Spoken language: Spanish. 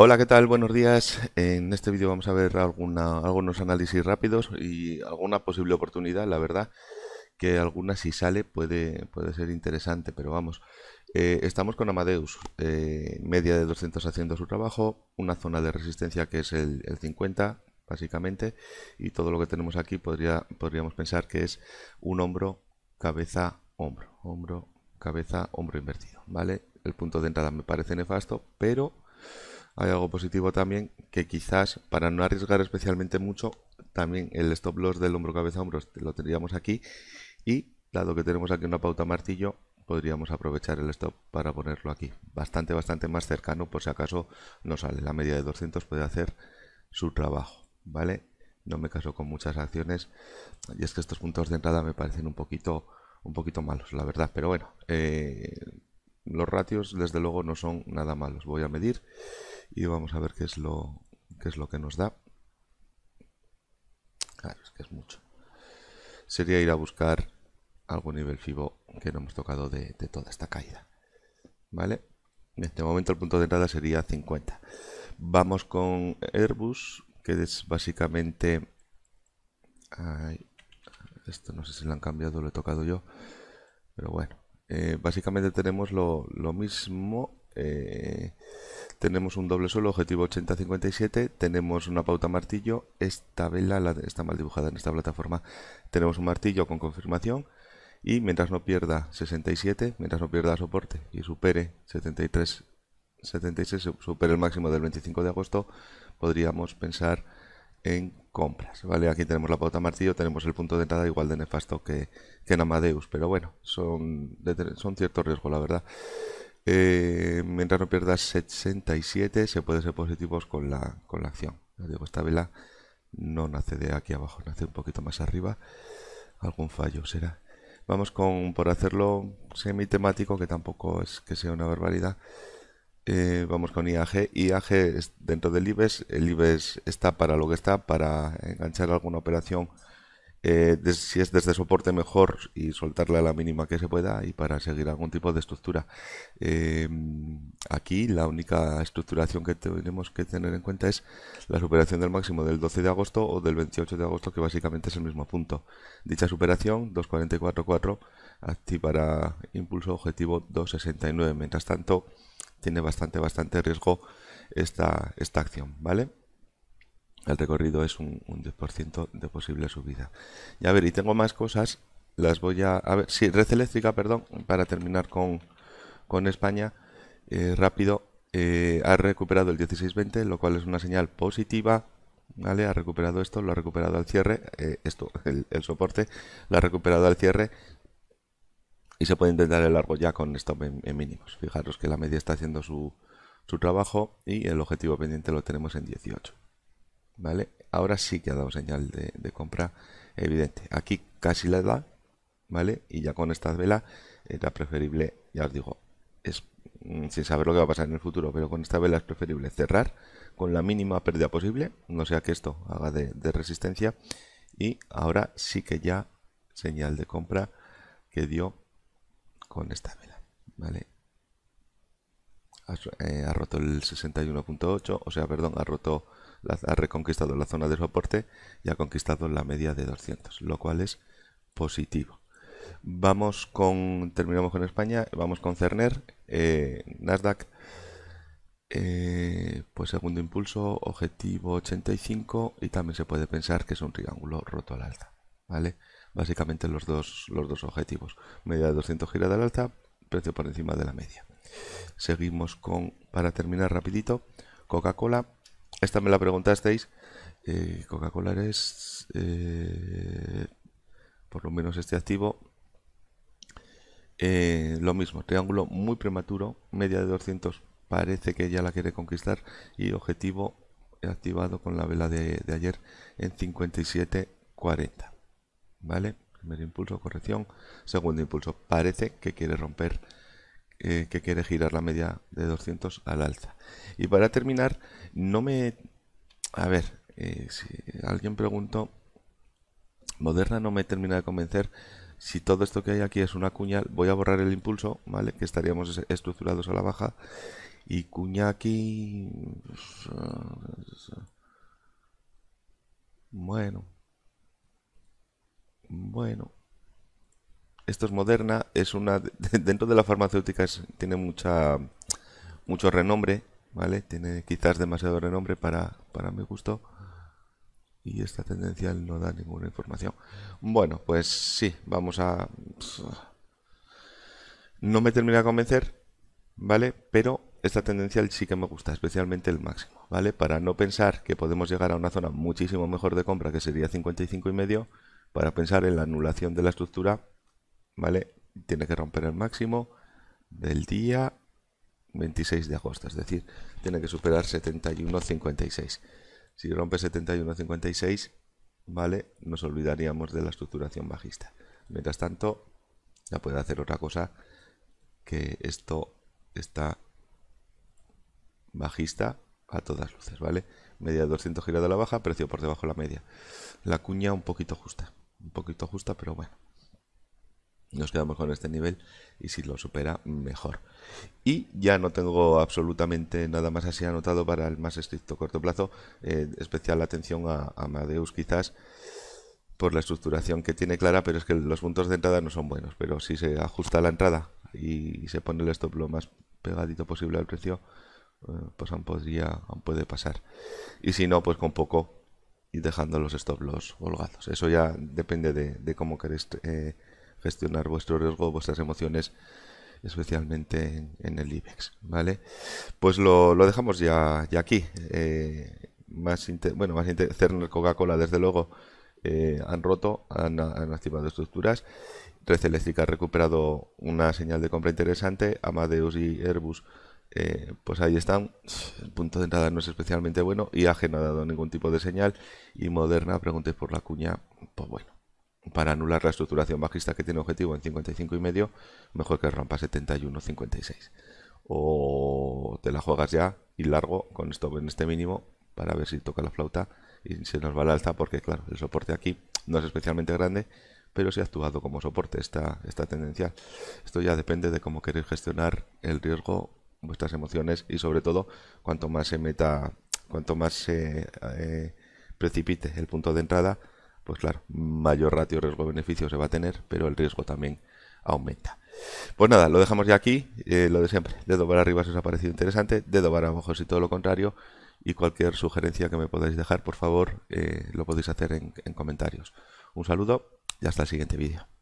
Hola, ¿qué tal? Buenos días. En este vídeo vamos a ver algunos análisis rápidos y alguna posible oportunidad, la verdad, que alguna si sale puede, puede ser interesante, pero vamos. Eh, estamos con Amadeus, eh, media de 200 haciendo su trabajo, una zona de resistencia que es el, 50, básicamente, y todo lo que tenemos aquí podría, podríamos pensar que es un hombro, cabeza, hombro, hombro, cabeza, hombro invertido, ¿vale? El punto de entrada me parece nefasto, pero hay algo positivo también, que quizás para no arriesgar especialmente mucho, también el stop loss del hombro cabeza hombros lo tendríamos aquí y dado que tenemos aquí una pauta martillo, podríamos aprovechar el stop para ponerlo aquí. Bastante, bastante más cercano por si acaso no sale. La media de 200 puede hacer su trabajo, ¿vale? No me caso con muchas acciones y es que estos puntos de entrada me parecen un poquito, un poquito malos, la verdad. Pero bueno, eh, los ratios desde luego no son nada malos. Voy a medir y vamos a ver qué es lo, qué es lo que nos da. Claro, es que es mucho. Sería ir a buscar algún nivel FIBO que no hemos tocado de, toda esta caída. ¿Vale? En este momento el punto de entrada sería 50. Vamos con Airbus, que es básicamente... esto no sé si lo han cambiado, lo he tocado yo. Pero bueno, eh, básicamente tenemos lo, lo mismo eh, tenemos un doble suelo, objetivo 80-57, tenemos una pauta martillo, esta vela está mal dibujada en esta plataforma, tenemos un martillo con confirmación y mientras no pierda 67, mientras no pierda soporte y supere 73, 76, supere el máximo del 25 de agosto, podríamos pensar en compras, ¿vale? Aquí tenemos la pauta martillo, tenemos el punto de entrada igual de nefasto que, en Amadeus, pero bueno, son, son ciertos riesgos, la verdad. Eh, mientras no pierdas 67, se puede ser positivos con la, con la acción. digo, esta vela no nace de aquí abajo, nace un poquito más arriba. Algún fallo será. Vamos con, por hacerlo semi-temático, que tampoco es que sea una barbaridad. Eh, vamos con IAG. IAG dentro del IBES. El IBES está para lo que está, para enganchar alguna operación eh, si es desde soporte mejor y soltarla a la mínima que se pueda y para seguir algún tipo de estructura. Em, aquí la única estructuración que tenemos que tener en cuenta es la superación del máximo del 12 de agosto o del 28 de agosto que básicamente es el mismo punto. Dicha superación 2.44.4 activará impulso objetivo 2.69. Mientras tanto tiene bastante, bastante riesgo esta, esta acción, ¿vale? el recorrido es un, 10% de posible subida. Y a ver, y tengo más cosas, las voy a... A ver, sí, red eléctrica, perdón, para terminar con, España, eh, rápido, eh, ha recuperado el 1620, lo cual es una señal positiva, ¿vale? Ha recuperado esto, lo ha recuperado al cierre, eh, esto, el, soporte, lo ha recuperado al cierre y se puede intentar el largo ya con stop en, mínimos. Fijaros que la media está haciendo su, su trabajo y el objetivo pendiente lo tenemos en 18. ¿vale? Ahora sí que ha dado señal de, compra evidente. Aquí casi la da, ¿vale? Y ya con esta vela era preferible, ya os digo, es mm, sin saber lo que va a pasar en el futuro, pero con esta vela es preferible cerrar con la mínima pérdida posible, no sea que esto haga de, resistencia. Y ahora sí que ya señal de compra que dio con esta vela, ¿vale? ha eh, roto el 61.8, o sea, perdón, ha roto ha reconquistado la zona de soporte y ha conquistado la media de 200, lo cual es positivo. Vamos con, terminamos con España, vamos con Cerner, eh, Nasdaq, eh, pues segundo impulso, objetivo 85 y también se puede pensar que es un triángulo roto al alza, ¿vale? Básicamente los dos, los dos objetivos, media de 200 girada al alza, precio por encima de la media. Seguimos con, para terminar rapidito, Coca-Cola, esta me la preguntasteis. Eh, Coca-Cola es, eh, por lo menos este activo, eh, lo mismo, triángulo muy prematuro, media de 200, parece que ya la quiere conquistar y objetivo activado con la vela de, de ayer en 57.40. ¿Vale? Primer impulso, corrección. Segundo impulso, parece que quiere romper eh, que quiere girar la media de 200 al alza. Y para terminar, no me... A ver, eh, si alguien preguntó, Moderna no me termina de convencer. Si todo esto que hay aquí es una cuña, voy a borrar el impulso, ¿vale? Que estaríamos estructurados a la baja. Y cuña aquí... Bueno. Bueno esto es Moderna, es una dentro de la farmacéutica tiene mucha mucho renombre, ¿vale? Tiene quizás demasiado renombre para, para mi gusto. Y esta tendencia no da ninguna información. Bueno, pues sí, vamos a no me termina de convencer, ¿vale? Pero esta tendencia sí que me gusta, especialmente el máximo, ¿vale? Para no pensar que podemos llegar a una zona muchísimo mejor de compra, que sería 55,5, para pensar en la anulación de la estructura ¿vale? Tiene que romper el máximo del día 26 de agosto, es decir, tiene que superar 71.56. Si rompe 71.56, ¿vale? Nos olvidaríamos de la estructuración bajista. Mientras tanto, ya puede hacer otra cosa que esto está bajista a todas luces, ¿vale? Media de 200 girada a la baja, precio por debajo de la media. La cuña un poquito justa, un poquito justa, pero bueno. Nos quedamos con este nivel y si lo supera, mejor. Y ya no tengo absolutamente nada más así anotado para el más estricto corto plazo. Eh, especial atención a, Amadeus quizás por la estructuración que tiene clara, pero es que los puntos de entrada no son buenos. Pero si se ajusta la entrada y, se pone el stop lo más pegadito posible al precio, eh, pues aún, podría, puede pasar. Y si no, pues con poco y dejando los stop los holgados. Eso ya depende de, cómo queréis eh, gestionar vuestro riesgo, vuestras emociones, especialmente en, el IBEX. ¿vale? Pues lo, dejamos ya, ya aquí. Eh, más bueno, más Coca-Cola, desde luego, eh, han roto, han, activado estructuras. Red Eléctrica ha recuperado una señal de compra interesante. Amadeus y Airbus, eh, pues ahí están. El punto de entrada no es especialmente bueno. IAG no ha dado ningún tipo de señal. Y Moderna, preguntéis por la cuña, pues bueno para anular la estructuración bajista que tiene objetivo en y medio, mejor que rompa 56 O te la juegas ya y largo con esto en este mínimo para ver si toca la flauta y se nos va la alza porque claro, el soporte aquí no es especialmente grande, pero se ha actuado como soporte esta, esta tendencial. Esto ya depende de cómo queréis gestionar el riesgo, vuestras emociones y sobre todo cuanto más se meta, cuanto más se eh, precipite el punto de entrada, pues claro, mayor ratio riesgo-beneficio se va a tener, pero el riesgo también aumenta. Pues nada, lo dejamos ya aquí, eh, lo de siempre. Dedo para arriba si os ha parecido interesante, dedo para abajo si todo lo contrario. Y cualquier sugerencia que me podáis dejar, por favor, eh, lo podéis hacer en comentarios. Un saludo y hasta el siguiente vídeo.